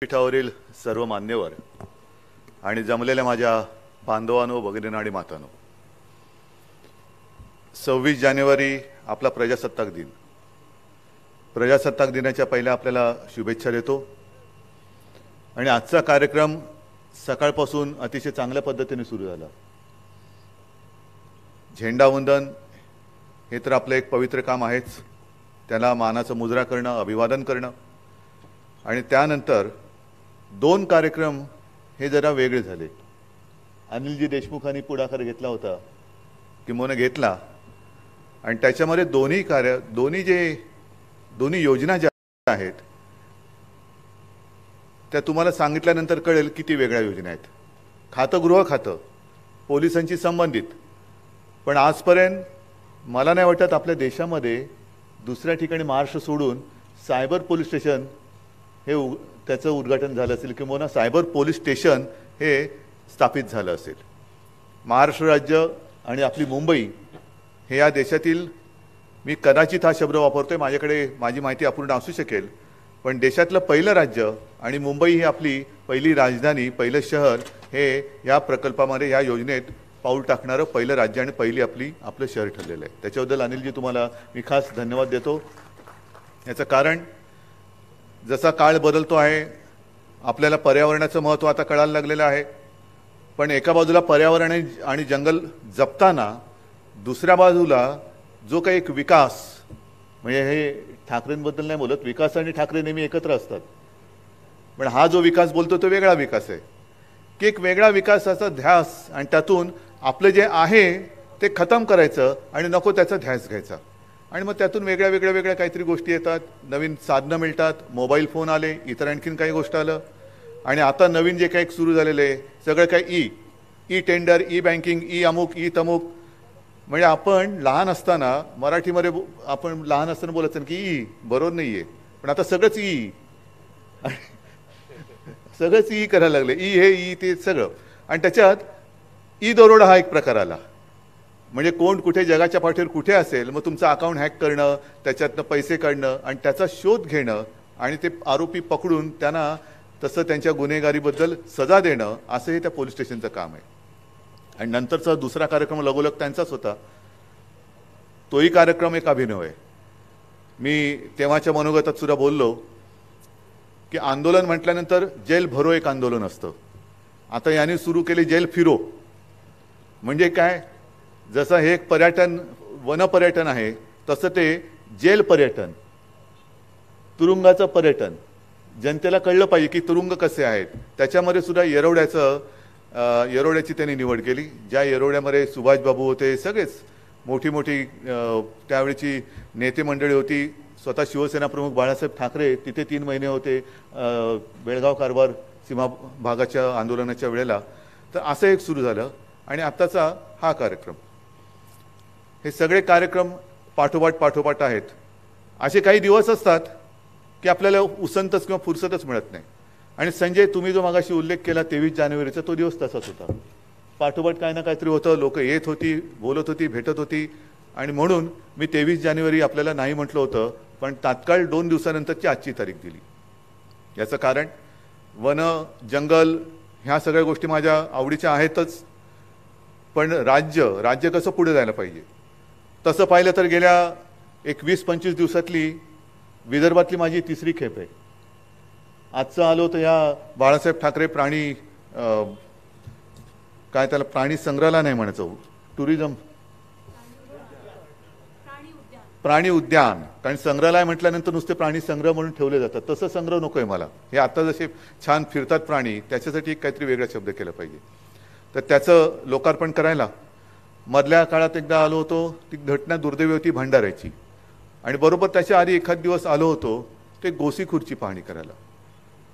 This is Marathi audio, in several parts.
पीठावरील सर्व मान्यवर आणि जमलेल्या माझ्या बांधवानो भगिनींना आणि मातानो सव्वीस जानेवारी आपला प्रजासत्ताक दिन प्रजासत्ताक दिनाच्या पहिल्या आपल्याला शुभेच्छा देतो आणि आजचा कार्यक्रम सकाळपासून अतिशय चांगल्या पद्धतीने सुरू झाला झेंडावंदन हे तर आपलं एक पवित्र काम आहेच त्याला मानाचं मुजरा करणं अभिवादन करणं आणि त्यानंतर दोन कार्यक्रम हे जरा वेगळे झाले अनिलजी देशमुखांनी पुढाकार घेतला होता किंवा घेतला आणि त्याच्यामध्ये दोन्ही कार्य दोन्ही जे दोन्ही योजना ज्या आहेत त्या तुम्हाला सांगितल्यानंतर कळेल किती वेगळ्या योजना आहेत खातं गृह खातं पोलिसांशी संबंधित पण आजपर्यंत मला नाही वाटत आपल्या देशामध्ये दुसऱ्या ठिकाणी महाराष्ट्र सोडून सायबर पोलीस स्टेशन हे उ त्याचं उद्घाटन झालं असेल किंवा सायबर पोलीस स्टेशन हे स्थापित झालं असेल महाराष्ट्र राज्य आणि आपली मुंबई हे या देशातील मी कदाचित हा शब्द वापरतो आहे माझ्याकडे माझी माहिती अपूर्ण असू शकेल पण देशातलं पहिलं राज्य आणि मुंबई ही आपली पहिली राजधानी पहिलं शहर हे या प्रकल्पामध्ये या योजनेत पाऊल टाकणारं पहिलं राज्य आणि पहिली आपली आपलं शहर ठरलेलं आहे त्याच्याबद्दल अनिलजी तुम्हाला मी खास धन्यवाद देतो याचं कारण जसा काळ बदलतो आहे आपल्याला पर्यावरणाचं महत्त्व आता कळायला लागलेलं आहे पण एका बाजूला पर्यावरण आणि जंगल जपताना दुसऱ्या बाजूला जो काही एक विकास म्हणजे हे ठाकरेंबद्दल नाही बोलत विकास आणि ठाकरे नेहमी एकत्र असतात पण हा जो विकास बोलतो तो वेगळा विकास आहे की एक वेगळा विकासाचा ध्यास आणि त्यातून आपलं जे आहे ते खतम करायचं आणि नको त्याचा ध्यास घ्यायचा आणि मग त्यातून वेगळ्या वेगळ्या वेगळ्या काहीतरी गोष्टी येतात नवीन साधनं मिळतात मोबाईल फोन आले इतर आणखीन काही गोष्ट आलं आणि आता नवीन जे काही सुरू झालेलं आहे सगळं काय e e tender e banking e अमुक ई तमुक म्हणजे आपण लहान असताना मराठीमध्ये आपण लहान असताना बोलायचं की ई बरोबर नाही आहे पण आता सगळंच ई सगळंच ई करायला लागले ई हे ई ते सगळं आणि त्याच्यात ई दरोडा हा एक प्रकार आला म्हणजे कोण कुठे जगाच्या पाठीवर कुठे असेल मग तुमचं अकाउंट हॅक करणं त्याच्यातनं पैसे काढणं आणि त्याचा शोध घेणं आणि ते आरोपी पकडून त्यांना तसं त्यांच्या गुन्हेगारीबद्दल सजा देणं असंही हे त्या पोलीस स्टेशनचं काम आहे आणि नंतरचा दुसरा कार्यक्रम लगोलग त्यांचाच होता तोही कार्यक्रम एक अभिनव आहे मी तेव्हाच्या मनोगतात सुद्धा बोललो की आंदोलन म्हटल्यानंतर जेल भरो एक आंदोलन असतं आता याने सुरू केले जेल फिरो म्हणजे काय जसं हे एक पर्यटन वनपर्यटन आहे तसं ते जेल पर्यटन तुरुंगाचं पर्यटन जनतेला कळलं पाहिजे की तुरुंग कसे आहेत त्याच्यामध्ये सुद्धा येरवड्याचं येरोड्याची त्यांनी निवड केली ज्या येरोड्यामध्ये सुभाषबाबू होते सगळेच मोठी मोठी त्यावेळीची नेते मंडळी होती स्वतः शिवसेना प्रमुख बाळासाहेब ठाकरे तिथे तीन महिने होते बेळगाव कारभार सीमा भागाच्या आंदोलनाच्या वेळेला तर असं एक सुरू झालं आणि आत्ताचा हा कार्यक्रम हे सगळे कार्यक्रम पाठोपाठ पाठोपाठ आहेत असे काही दिवस असतात की आपल्याला उसंतच किंवा फुरसतच मिळत नाही आणि संजय तुम्ही जो मागाशी उल्लेख केला तेवीस जानेवारीचा तो दिवस तसाच होता पाठोपाठ काय ना काहीतरी होतं लोक येत होती बोलत होती भेटत होती आणि म्हणून मी तेवीस जानेवारी आपल्याला नाही म्हटलं होतं पण तात्काळ दोन दिवसानंतरची आजची तारीख दिली याचं कारण वन जंगल ह्या सगळ्या गोष्टी माझ्या आवडीच्या आहेतच पण राज्य राज्य कसं पुढे जायला पाहिजे तसं पाहिलं तर गेल्या एक वीस पंचवीस दिवसातली विदर्भातली माझी तिसरी खेप आहे आजचं आलो तर ह्या बाळासाहेब ठाकरे प्राणी काय त्याला प्राणी संग्रहालय नाही म्हणायचं टुरिझम प्राणी उद्यान कारण संग्रहालय म्हटल्यानंतर नुसते प्राणी संग्रह म्हणून ठेवले जातात तसं संग्रह नको आहे मला हे आता जसे छान फिरतात प्राणी त्याच्यासाठी काहीतरी वेगळा शब्द केला पाहिजे तर त्याचं लोकार्पण करायला मधल्या काळात एकदा आलो होतो ती घटना दुर्दैवी होती भंडाऱ्याची आणि बरोबर त्याच्या आधी एखाद दिवस आलो होतो ते गोसीखुर्दची पाहणी करायला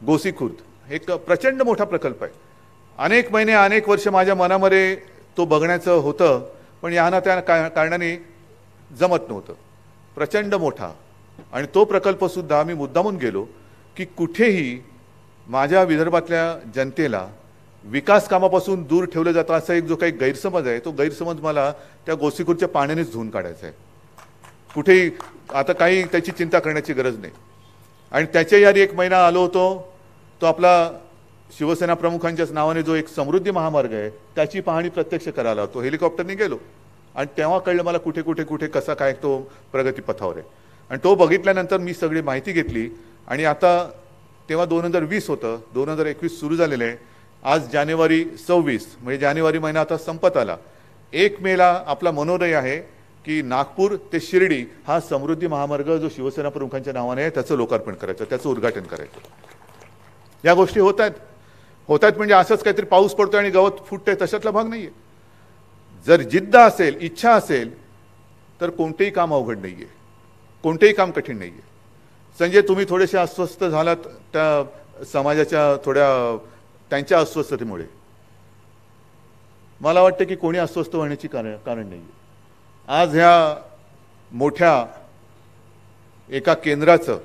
गोसीखुर्द एक प्रचंड मोठा प्रकल्प आहे अनेक महिने अनेक वर्ष माझ्या मनामध्ये तो बघण्याचं होतं पण याना त्या कारणाने जमत नव्हतं प्रचंड मोठा आणि तो प्रकल्पसुद्धा मी मुद्दामून गेलो की कुठेही माझ्या विदर्भातल्या जनतेला विकास कामापासून दूर ठेवलं जातं असा एक जो काही गैरसमज आहे तो गैरसमज मला त्या गोसीखुर्च्या पाण्यानेच धुवून काढायचा आहे कुठेही आता काही त्याची चिंता करण्याची गरज नाही आणि त्याच्या यादी एक महिना आलो होतो तो आपला शिवसेना प्रमुखांच्याच नावाने जो एक समृद्धी महामार्ग आहे त्याची पाहणी प्रत्यक्ष करायला होतो हेलिकॉप्टरने गेलो आणि तेव्हा कळलं मला कुठे कुठे कुठे कसा काय तो प्रगतीपथावर आहे आणि तो बघितल्यानंतर मी सगळी माहिती घेतली आणि आता तेव्हा दोन हजार वीस होतं दोन हजार एकवीस सुरू झालेलं आहे आज जानेवारी सव्वीस म्हणजे जानेवारी महिना आता संपत आला एक मेला आपला मनोदय आहे की नागपूर ते शिर्डी हा समृद्धी महामार्ग जो शिवसेना प्रमुखांच्या नावाने आहे त्याचं लोकार्पण करायचं त्याचं उद्घाटन करायचं या गोष्टी होत आहेत होत आहेत म्हणजे असंच काहीतरी पाऊस पडतोय आणि गवत फुटतंय तशातला भाग नाही आहे जर जिद्द असेल इच्छा असेल तर कोणतेही काम अवघड नाही आहे कोणतेही काम कठीण नाही आहे संजय तुम्ही थोडेसे अस्वस्थ झालात त्या समाजाच्या थोड्या त्यांच्या अस्वस्थतेमुळे मला वाटतं की कोणी अस्वस्थ होण्याची कारण कारण नाही आज ह्या मोठ्या एका केंद्राचं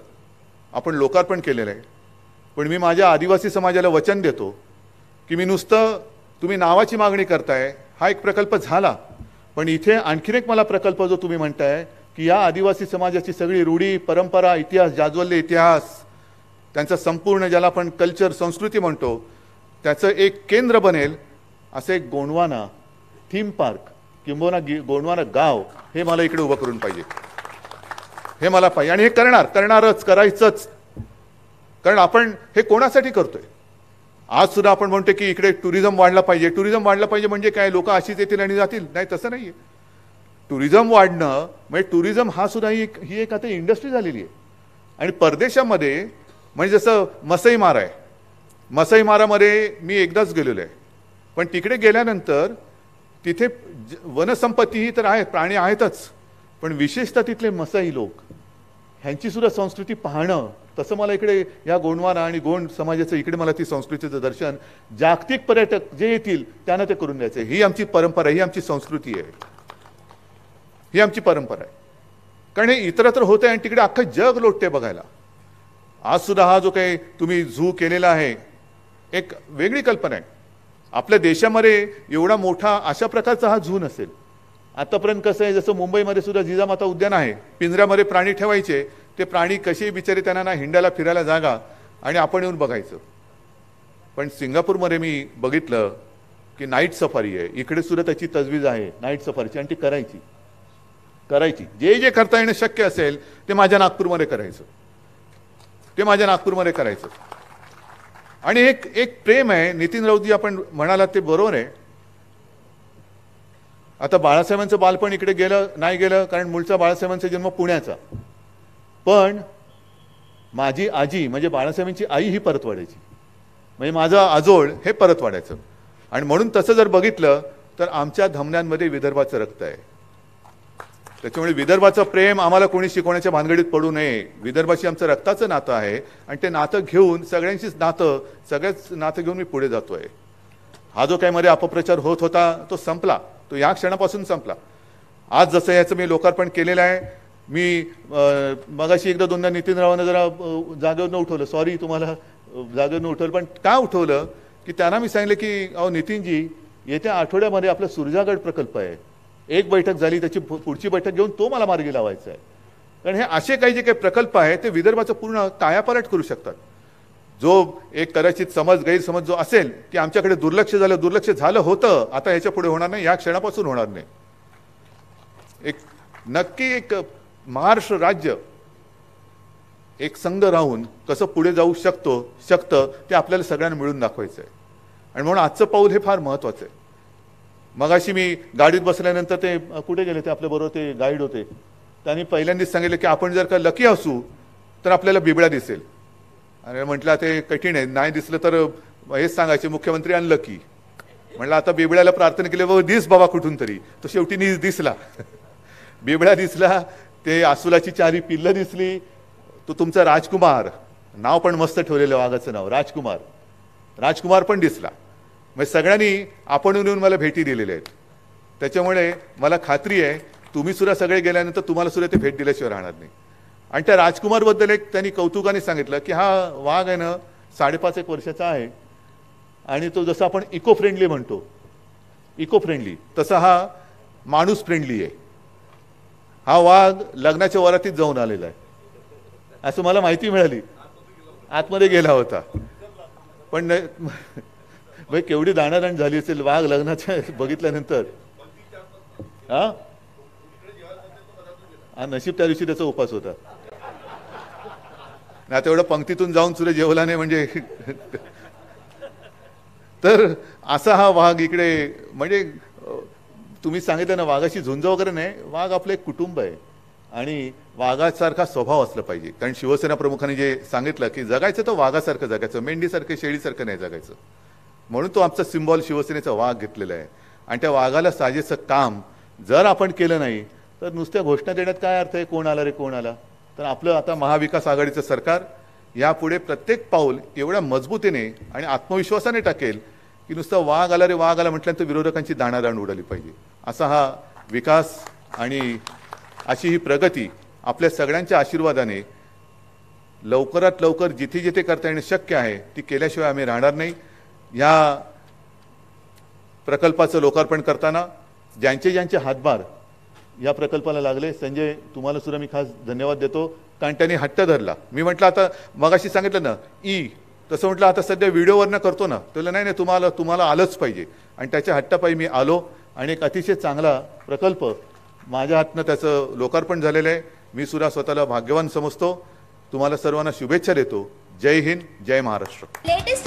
आपण लोकार्पण केलेलं आहे पण मी माझ्या आदिवासी समाजाला वचन देतो की मी नुसतं तुम्ही नावाची मागणी करताय हा एक प्रकल्प झाला पण इथे आणखीन एक मला प्रकल्प जो तुम्ही म्हणताय की या आदिवासी समाजाची सगळी रूढी परंपरा इतिहास जाज्वल्य इतिहास त्यांचा संपूर्ण ज्याला आपण कल्चर संस्कृती म्हणतो त्याचं एक केंद्र बनेल असे गोंडवाना थीम पार्क किंबोना गि गोंडवाना गाव हे मला इकडे उभं करून पाहिजे हे मला पाहिजे आणि हे करणार करणारच करायचंच कारण आपण हे कोणासाठी करतोय आज सुद्धा आपण म्हणतो की इकडे टुरिझम वाढला पाहिजे टुरिझम वाढला पाहिजे म्हणजे काय लोक अशीच येतील आणि जातील नाही तसं नाही आहे टुरिझम वाढणं म्हणजे टुरिझम हा सुद्धा ही एक ही एक आता इंडस्ट्री झालेली आहे आणि परदेशामध्ये म्हणजे जसं मसईमार आहे मारामध्ये मी एकदाच गेलेलो आहे पण तिकडे गेल्यानंतर तिथे वनसंपत्ती तर आहे प्राणी आहेतच पण विशेषतः तिथले मसाई लोक ह्यांचीसुद्धा सुद्धा संस्कृती पाहणं तसं मला इकडे या गोंडवाना आणि गोंड समाजाचं इकडे मला ती संस्कृतीचं दर्शन जागतिक पर्यटक जे येतील त्यांना ते करून द्यायचं ही आमची परंपरा ही आमची संस्कृती आहे ही आमची परंपरा आहे कारण हे इतरत्र होतं आहे आणि तिकडे अख्खं जग लोटते बघायला आज सुद्धा हा जो काही तुम्ही झू केलेला आहे एक वेगळी कल्पना आहे आपल्या देशामध्ये एवढा मोठा अशा प्रकारचा हा झून असेल आतापर्यंत कसं आहे जसं मुंबईमध्ये सुद्धा जिजामाता उद्यान आहे पिंजऱ्यामध्ये प्राणी ठेवायचे ते प्राणी कसेही बिचारे त्यांना ना हिंडायला फिरायला जागा आणि आपण येऊन बघायचं पण सिंगापूरमध्ये मी बघितलं की नाईट सफारी आहे इकडे सुद्धा त्याची तजवीज आहे नाईट सफारीची आणि ती करायची करायची जे जे करता येणं शक्य असेल ते माझ्या नागपूरमध्ये करायचं ते माझ्या नागपूरमध्ये करायचं आणि एक एक प्रेम आहे नितीन राऊतजी आपण म्हणाला ते बरोबर आहे आता बाळासाहेबांचं बालपण इकडे गेलं नाही गेलं कारण मूळचा बाळासाहेबांचा जन्म पुण्याचा पण माझी आजी म्हणजे बाळासाहेबांची आई ही परतवाड्याची म्हणजे माझं आजोळ हे परतवाड्याचं आणि म्हणून तसं जर बघितलं तर आमच्या धमन्यांमध्ये विदर्भाचं रक्त आहे त्याच्यामुळे विदर्भाचं प्रेम आम्हाला कोणी शिकवण्याच्या भानगडीत पडू नये विदर्भाशी आमचं रक्ताचं नातं आहे आणि ते नातं घेऊन सगळ्यांशीच नातं सगळ्याच नातं घेऊन मी पुढे जातो आहे हा जो काही मध्ये अपप्रचार होत होता तो संपला तो या क्षणापासून संपला आज जसं याचं मी लोकार्पण केलेलं आहे मी मगाशी एकदा दोनदा नितीनरावांना जरा जागेवर न उठवलं सॉरी तुम्हाला जागेवर न उठवलं पण का उठवलं की त्यांना मी सांगितलं की अहो नितीनजी येत्या आठवड्यामध्ये आपला सुरजागड प्रकल्प आहे एक बैठक झाली त्याची पुढची बैठक घेऊन तो मला मार्गी लावायचा आहे कारण हे असे काही जे काही प्रकल्प आहे ते विदर्भाचं पूर्ण कायापालट करू शकतात जो एक कदाचित समज गैरसमज जो असेल की आमच्याकडे दुर्लक्ष झालं दुर्लक्ष झालं होतं आता याच्या पुढे होणार नाही या क्षणापासून होणार नाही एक नक्की एक महाराष्ट्र राज्य एक संघ राहून कसं पुढे जाऊ शकतो शकतं ते आपल्याला सगळ्यांना मिळून दाखवायचं आहे आणि म्हणून आजचं पाऊल हे फार महत्त्वाचं आहे मगाशी मी गाडीत बसल्यानंतर ते कुठे गेले ते आपल्याबरोबर ते गाईड होते त्यांनी पहिल्यांदाच सांगितलं की आपण जर का लकी असू तर आपल्याला बिबड्या दिसेल आणि म्हटलं ते कठीण आहे नाही दिसलं तर हेच सांगायचे मुख्यमंत्री आणि लकी म्हटलं आता बिबळ्याला प्रार्थना केली बाबा दिस बाबा कुठून तरी तो शेवटी नीस दिसला बिबड्या दिसला ते आसुलाची चारी पिल्लं दिसली तो तुमचा राजकुमार नाव पण मस्त ठेवलेलं वाघाचं नाव राजकुमार राजकुमार पण दिसला म्हणजे सगळ्यांनी आपण येऊन मला भेटी दिलेल्या आहेत त्याच्यामुळे मला खात्री आहे तुम्ही सुद्धा सगळे गेल्यानंतर तुम्हाला सुद्धा ते भेट दिल्याशिवाय राहणार नाही आणि त्या राजकुमारबद्दल एक त्यांनी कौतुकाने सांगितलं की हा वाघ आहे ना साडेपाच एक वर्षाचा आहे आणि तो जसं आपण इको फ्रेंडली म्हणतो इको फ्रेंडली तसा हा माणूस फ्रेंडली आहे हा वाघ लग्नाच्या वरातीत जाऊन आलेला आहे असं मला माहिती मिळाली आतमध्ये गेला होता पण म्हणजे केवढी दाणादाण झाली असेल वाघ लग्नाच्या बघितल्यानंतर हा नशीब त्या दिवशी त्याचा उपास होता आता एवढं पंक्तीतून जाऊन सुद्धा जेवला नाही म्हणजे तर असा हा वाघ इकडे म्हणजे तुम्ही सांगितलं ना वाघाशी झुंज वगैरे नाही वाघ आपलं एक कुटुंब आहे आणि वाघासारखा स्वभाव असला पाहिजे कारण शिवसेना प्रमुखाने जे सांगितलं की जगायचं तर वाघासारखं जगायचं मेंढीसारखं शेळीसारखं नाही जगायचं म्हणून तो आमचा सिम्बॉल शिवसेनेचा वाघ घेतलेला आहे आणि त्या वाघाला साजेसं काम जर आपण केलं नाही तर नुसत्या घोषणा देण्यात काय अर्थ आहे कोण आला रे कोण आला तर आपलं आता महाविकास आघाडीचं सरकार यापुढे प्रत्येक पाऊल एवढ्या मजबूतीने आणि आत्मविश्वासाने टाकेल की नुसतं वाघ आला रे वाघ आला म्हटल्यानंतर विरोधकांची दाणादाण उडाली पाहिजे असा हा विकास आणि अशी ही प्रगती आपल्या सगळ्यांच्या आशीर्वादाने लवकरात लवकर जिथे जिथे करता येणं शक्य आहे ती केल्याशिवाय आम्ही राहणार नाही या प्रकल्पाचं लोकार्पण करताना ज्यांचे ज्यांचे हातभार या प्रकल्पाला लागले संजय तुम्हाला सुद्धा मी खास धन्यवाद देतो कारण त्यांनी हट्ट धरला मी म्हटलं आता मगाशी सांगितलं ना ई तसं म्हटलं आता सध्या व्हिडिओवरनं करतो ना त्याला नाही नाही तुम्हाला तुम्हाला आलंच पाहिजे आणि त्याच्या हट्टापायी मी आलो आणि एक अतिशय चांगला प्रकल्प माझ्या हातनं त्याचं लोकार्पण झालेलं आहे मी सुद्धा स्वतःला भाग्यवान समजतो तुम्हाला सर्वांना शुभेच्छा देतो जय हिंद जय महाराष्ट्र